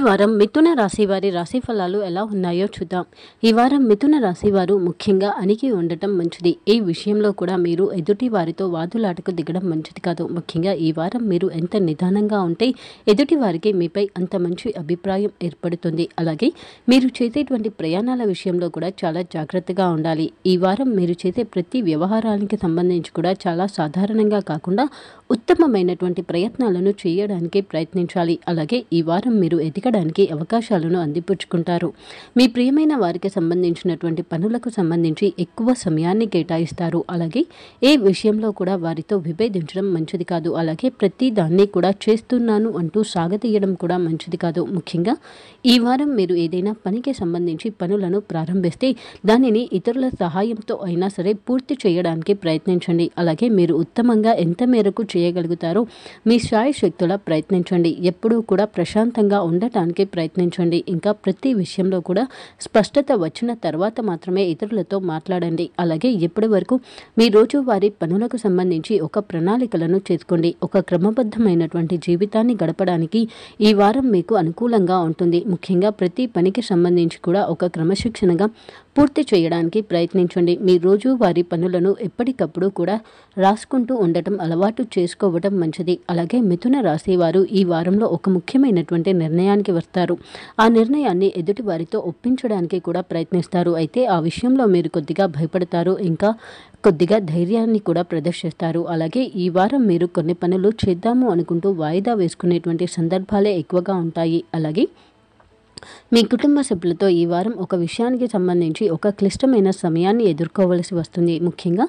ఈ వారం మిథున రాశి వారి రాశి ఫలాలు ఎలా ఉన్నాయో చూద్దాం ఈ వారం మిథున రాశి వారు ముఖ్యంగా అణిగి ఉండటం మంచిది ఈ విషయంలో కూడా మీరు ఎదుటి వారితో వాదులాటకు దిగడం మంచిది కాదు ముఖ్యంగా ఈ వారం మీరు ఎంత నిదానంగా ఉంటే ఎదుటి వారికి మీపై అంత మంచి అభిప్రాయం ఏర్పడుతుంది అలాగే మీరు చేసేటువంటి ప్రయాణాల విషయంలో కూడా చాలా జాగ్రత్తగా ఉండాలి ఈ వారం మీరు చేసే ప్రతి వ్యవహారానికి సంబంధించి కూడా చాలా సాధారణంగా కాకుండా ఉత్తమమైనటువంటి ప్రయత్నాలను చేయడానికి ప్రయత్నించాలి అలాగే ఈ వారం మీరు ఎదిగ బ్రతకడానికి అవకాశాలను అందిపుచ్చుకుంటారు మీ ప్రియమైన వారికి సంబంధించినటువంటి పనులకు సంబంధించి ఎక్కువ సమయాన్ని కేటాయిస్తారు అలాగే ఏ విషయంలో కూడా వారితో విభేదించడం మంచిది కాదు అలాగే ప్రతి దాన్ని కూడా చేస్తున్నాను అంటూ సాగతీయడం కూడా మంచిది కాదు ముఖ్యంగా ఈ వారం మీరు ఏదైనా పనికి సంబంధించి పనులను ప్రారంభిస్తే దానిని ఇతరుల సహాయంతో అయినా సరే పూర్తి చేయడానికి ప్రయత్నించండి అలాగే మీరు ఉత్తమంగా ఎంత మేరకు చేయగలుగుతారో మీ శాయశక్తుల ప్రయత్నించండి ఎప్పుడూ కూడా ప్రశాంతంగా ఉండటానికి చేయడానికి ప్రయత్నించండి ఇంకా ప్రతి విషయంలో కూడా స్పష్టత వచ్చిన తర్వాత మాత్రమే ఇతరులతో మాట్లాడండి అలాగే ఇప్పటి వరకు మీ వారి పనులకు సంబంధించి ఒక ప్రణాళికలను చేసుకోండి ఒక క్రమబద్ధమైనటువంటి జీవితాన్ని గడపడానికి ఈ వారం మీకు అనుకూలంగా ఉంటుంది ముఖ్యంగా ప్రతి పనికి సంబంధించి కూడా ఒక క్రమశిక్షణగా పూర్తి చేయడానికి ప్రయత్నించండి మీ వారి పనులను ఎప్పటికప్పుడు కూడా రాసుకుంటూ ఉండటం అలవాటు చేసుకోవడం మంచిది అలాగే మిథున రాశి వారు ఈ వారంలో ఒక ముఖ్యమైనటువంటి నిర్ణయానికి ముందుకి వస్తారు ఆ నిర్ణయాన్ని ఎదుటి వారితో ఒప్పించడానికి కూడా ప్రయత్నిస్తారు అయితే ఆ విషయంలో మీరు కొద్దిగా భయపడతారు ఇంకా కొద్దిగా ధైర్యాన్ని కూడా ప్రదర్శిస్తారు అలాగే ఈ వారం మీరు కొన్ని పనులు చేద్దాము అనుకుంటూ వాయిదా వేసుకునేటువంటి సందర్భాలే ఎక్కువగా ఉంటాయి అలాగే మీ కుటుంబ సభ్యులతో ఈ వారం ఒక విషయానికి సంబంధించి ఒక క్లిష్టమైన సమయాన్ని ఎదుర్కోవలసి వస్తుంది ముఖ్యంగా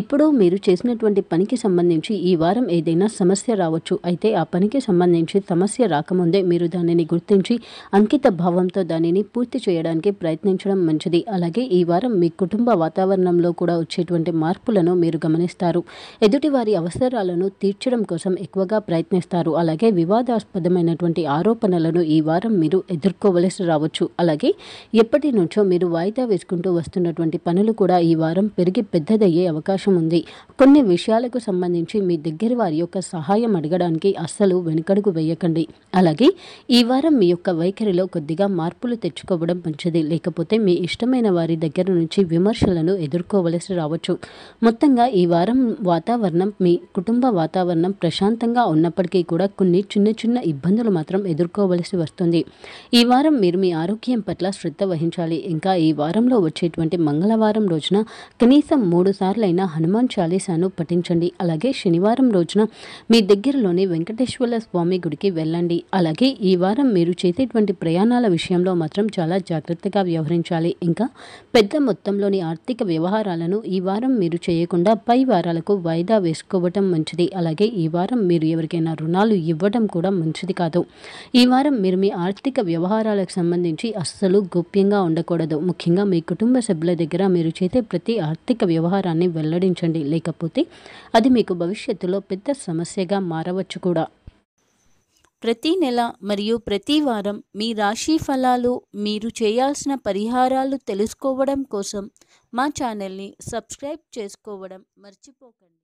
ఇప్పుడు మీరు చేసినటువంటి పనికి సంబంధించి ఈ వారం ఏదైనా సమస్య రావచ్చు అయితే ఆ పనికి సంబంధించి సమస్య రాకముందే మీరు దానిని గుర్తించి అంకిత భావంతో దానిని పూర్తి చేయడానికి ప్రయత్నించడం మంచిది అలాగే ఈ వారం మీ కుటుంబ వాతావరణంలో కూడా వచ్చేటువంటి మార్పులను మీరు గమనిస్తారు ఎదుటివారి అవసరాలను తీర్చడం కోసం ఎక్కువగా ప్రయత్నిస్తారు అలాగే వివాదాస్పదమైనటువంటి ఆరోపణలను ఈ వారం మీరు ఎదుర్కో తీసుకోవలసి రావచ్చు అలాగే ఎప్పటి నుంచో మీరు వాయిదా వేసుకుంటూ వస్తున్నటువంటి పనులు కూడా ఈ వారం పెరిగి పెద్దదయ్యే అవకాశం ఉంది కొన్ని విషయాలకు సంబంధించి మీ దగ్గర వారి యొక్క సహాయం అడగడానికి అస్సలు వెనుకడుగు వేయకండి అలాగే ఈ వారం మీ యొక్క వైఖరిలో కొద్దిగా మార్పులు తెచ్చుకోవడం మంచిది లేకపోతే మీ ఇష్టమైన వారి దగ్గర నుంచి విమర్శలను ఎదుర్కోవలసి రావచ్చు మొత్తంగా ఈ వారం వాతావరణం మీ కుటుంబ వాతావరణం ప్రశాంతంగా ఉన్నప్పటికీ కూడా కొన్ని చిన్న చిన్న ఇబ్బందులు మాత్రం ఎదుర్కోవలసి వస్తుంది ఈ వారం వారం మీరు మీ ఆరోగ్యం పట్ల శ్రద్ధ వహించాలి ఇంకా ఈ వారంలో వచ్చేటువంటి మంగళవారం రోజున కనీసం మూడు సార్లైనా హనుమాన్ చాలీసాను పఠించండి అలాగే శనివారం రోజున మీ దగ్గరలోని వెంకటేశ్వర స్వామి గుడికి వెళ్ళండి అలాగే ఈ వారం మీరు చేసేటువంటి ప్రయాణాల విషయంలో మాత్రం చాలా జాగ్రత్తగా వ్యవహరించాలి ఇంకా పెద్ద మొత్తంలోని ఆర్థిక వ్యవహారాలను ఈ వారం మీరు చేయకుండా పై వారాలకు వాయిదా వేసుకోవటం మంచిది అలాగే ఈ వారం మీరు ఎవరికైనా రుణాలు ఇవ్వటం కూడా మంచిది కాదు ఈ వారం మీరు మీ ఆర్థిక వ్యవహారాలు విషయాలకు సంబంధించి అస్సలు గోప్యంగా ఉండకూడదు ముఖ్యంగా మీ కుటుంబ సభ్యుల దగ్గర మీరు చేసే ప్రతి ఆర్థిక వ్యవహారాన్ని వెల్లడించండి లేకపోతే అది మీకు భవిష్యత్తులో పెద్ద సమస్యగా మారవచ్చు కూడా ప్రతి నెల మరియు ప్రతి వారం మీ రాశి ఫలాలు మీరు చేయాల్సిన పరిహారాలు తెలుసుకోవడం కోసం మా ఛానల్ని సబ్స్క్రైబ్ చేసుకోవడం మర్చిపోకండి